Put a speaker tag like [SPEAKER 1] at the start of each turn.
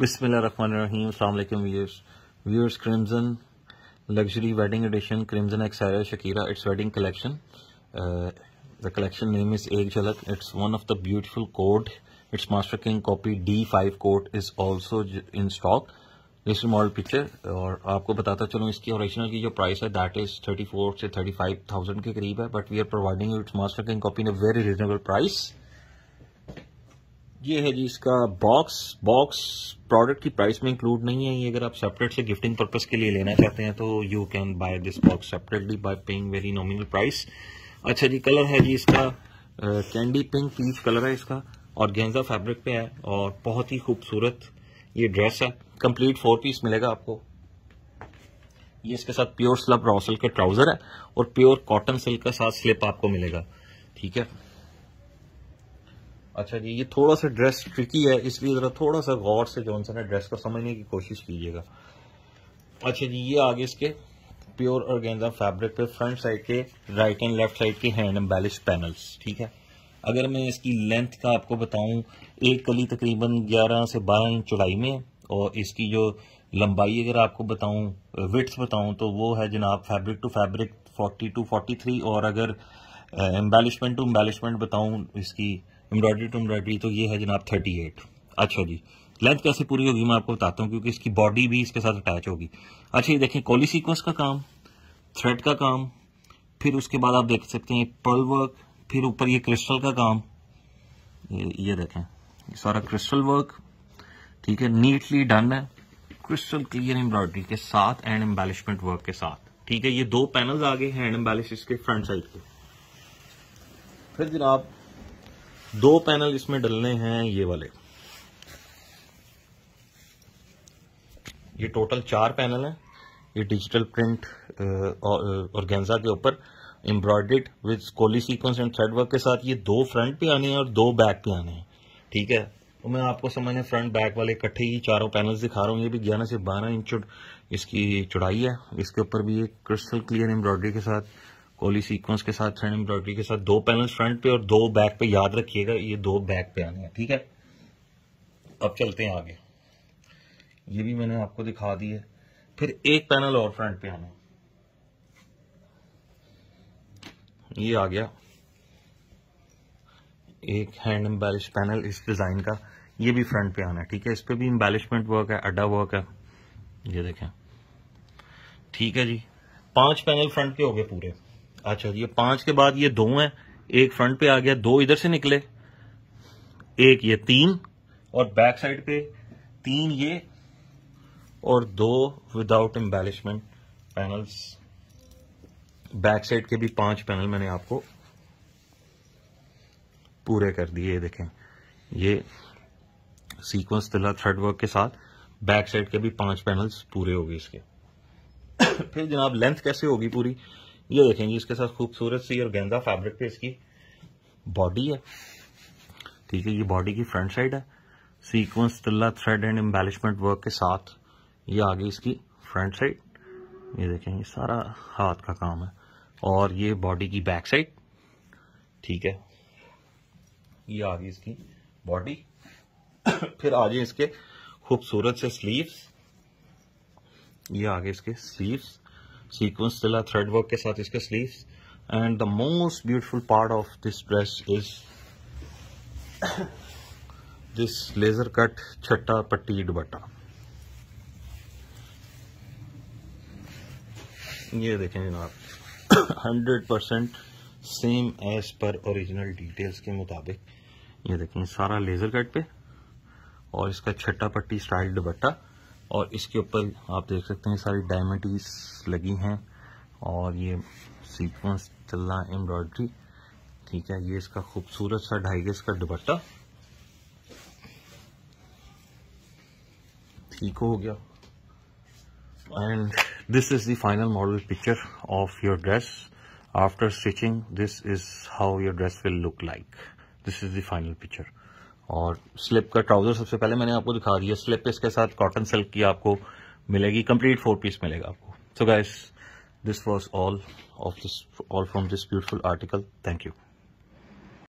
[SPEAKER 1] बिसमीम अल्लाम luxury wedding edition crimson एक्सायर Shakira it's wedding collection the collection name is एक झलक it's one of the beautiful coat it's master king copy D five coat is also in stock this model picture और आपको बताता चलूँ इसकी original की जो प्राइस है दैट इज़ थर्टी फोर से थर्टी फाइव थाउजेंड के करीब है but we are providing it's master king copy in a very reasonable price ये है जी इसका बॉक्स बॉक्स प्रोडक्ट की प्राइस में इंक्लूड नहीं है ये अगर आप सेपरेट से गिफ्टिंग पर्पस के लिए लेना चाहते हैं तो you can buy this box separately by paying very nominal price अच्छा जी कलर है जी इसका कैंडी पिंक पीच कलर है इसका और गेंजा फैब्रिक पे है और बहुत ही खूबसूरत ये ड्रेस है कंप्लीट फोर पीस मिलेगा आपको ये इसके साथ प्योर स्लब रॉसल का ट्राउजर है और प्योर कॉटन सिल्क का साथ स्लिप आपको मिलेगा ठीक है अच्छा जी ये थोड़ा सा ड्रेस ट्रिकी है इसलिए ज़रा थोड़ा सा गौर से जॉनसन है ड्रेस को समझने की कोशिश कीजिएगा अच्छा जी ये आगे इसके प्योर और गेंदा फैब्रिक पे फ्रंट साइड के राइट एंड लेफ्ट साइड के हैंड एम्बेलिश पैनल्स ठीक है अगर मैं इसकी लेंथ का आपको बताऊं एक कली तकरीबन 11 से 12 इंच चौड़ाई में और इसकी जो लंबाई अगर आपको बताऊं विथ्स बताऊं तो वो है जनाब फैब्रिक टू फैब्रिक 40 टू 43 और अगर एम्बेलिशमेंट टू एम्बेलिशमेंट बताऊं इसकी एम्ब्रॉयडरी टू एम्ब्रॉयडरी तो ये है जनाब थर्टी एट अच्छा जी लेंथ कैसे पूरी होगी मैं आपको बताता हूँ क्योंकि इसकी बॉडी भी इसके साथ अटैच होगी अच्छा ये देखें कॉली सीक्वेंस का काम थ्रेड का काम फिर उसके बाद आप देख सकते हैं पर्ल वर्क फिर ऊपर ये क्रिस्टल का काम ये, देखें ये सारा क्रिस्टल वर्क ठीक है नीटली डन है क्रिस्टल क्लियर एम्ब्रॉयडरी के साथ एंड एम्बेलिशमेंट वर्क के साथ ठीक है ये दो पैनल आ गए हैं एंड एम्बेलिश इसके फ्रंट साइड के फिर जनाब दो पैनल इसमें डलने हैं ये वाले ये टोटल चार पैनल हैं ये डिजिटल प्रिंट और गेंजा के ऊपर एम्ब्रॉयड्रेड विद कोली सीक्वेंस एंड थ्रेड वर्क के साथ ये दो फ्रंट पे आने हैं और दो बैक पे आने हैं ठीक है तो मैं आपको समझने फ्रंट बैक वाले इकट्ठे ही चारों पैनल्स दिखा रहा हूँ ये भी ग्यारह से बारह इंच इसकी चौड़ाई है इसके ऊपर भी ये क्रिस्टल क्लियर एम्ब्रॉयडरी के साथ कोली सीक्वेंस के साथ थ्रेड एम्ब्रॉयडरी के साथ दो पैनल फ्रंट पे और दो बैक पे याद रखिएगा ये दो बैक पे आने हैं ठीक है अब चलते हैं आगे ये भी मैंने आपको दिखा दी है फिर एक पैनल और फ्रंट पे आना ये आ गया एक हैंड एम्बेलिश पैनल इस डिजाइन का ये भी फ्रंट पे आना है ठीक है इस पे भी एम्बेलिशमेंट वर्क है अड्डा वर्क है ये देखें ठीक है जी पांच पैनल फ्रंट के हो गए पूरे अच्छा ये पांच के बाद ये दो हैं एक फ्रंट पे आ गया दो इधर से निकले एक ये तीन और बैक साइड पे तीन ये और दो without embellishment panels back side के भी पांच पैनल मैंने आपको पूरे कर दिए देखें ये सीक्वेंस दिला थर्ड वर्क के साथ बैक साइड के भी पांच पैनल्स पूरे हो गए इसके फिर जनाब लेंथ कैसे होगी पूरी ये देखेंगे इसके साथ खूबसूरत सी और गेंदा फैब्रिक पे इसकी बॉडी है ठीक है ये बॉडी की फ्रंट साइड है सीक्वेंस तिल्ला थ्रेड एंड एम्बेलिशमेंट वर्क के साथ ये आगे इसकी फ्रंट साइड ये देखेंगे सारा हाथ का काम है और ये बॉडी की बैक साइड ठीक है ये आ गई इसकी बॉडी फिर आ जाए इसके खूबसूरत से स्लीव्स ये आ गए इसके स्लीव्स सीक्वेंस दिला थ्रेड वर्क के साथ इसके sleeve and the most beautiful part of this dress is this laser cut छट्टा पट्टी दुबट्टा ये देखें जनाब hundred percent same as per original details के मुताबिक ये देखें सारा लेजर कट पे और इसका छट्टा पट्टी स्टाइल दुबट्टा और इसके ऊपर आप देख सकते हैं सारी डायमंडीज लगी हैं और ये सीक्वेंस चल रहा है एम्ब्रॉयड्री ठीक है ये इसका खूबसूरत सा ढाई गज का दुपट्टा ठीक हो गया and this is the final model picture of your dress after stitching this is how your dress will look like this is the final picture और स्लिप का ट्राउजर सबसे पहले मैंने आपको दिखा दिया स्लिप इसके साथ कॉटन सिल्क की आपको मिलेगी कंप्लीट फोर पीस मिलेगा आपको so guys this was all of this all from this beautiful article thank you